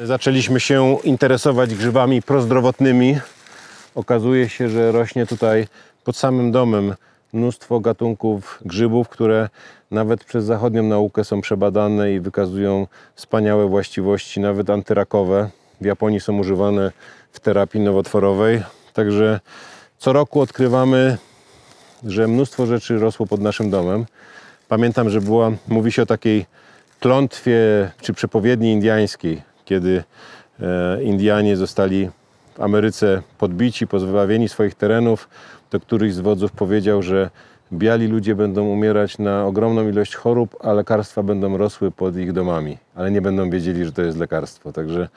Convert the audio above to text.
zaczęliśmy się interesować grzybami prozdrowotnymi. Okazuje się, że rośnie tutaj pod samym domem mnóstwo gatunków grzybów, które nawet przez zachodnią naukę są przebadane i wykazują wspaniałe właściwości, nawet antyrakowe. W Japonii są używane w terapii nowotworowej. Także co roku odkrywamy, że mnóstwo rzeczy rosło pod naszym domem. Pamiętam, że była, mówi się o takiej klątwie czy przepowiedni indyjskiej, kiedy e, Indianie zostali w Ameryce podbici, pozbawieni swoich terenów, to któryś z wodzów powiedział, że biali ludzie będą umierać na ogromną ilość chorób, a lekarstwa będą rosły pod ich domami, ale nie będą wiedzieli, że to jest lekarstwo. Także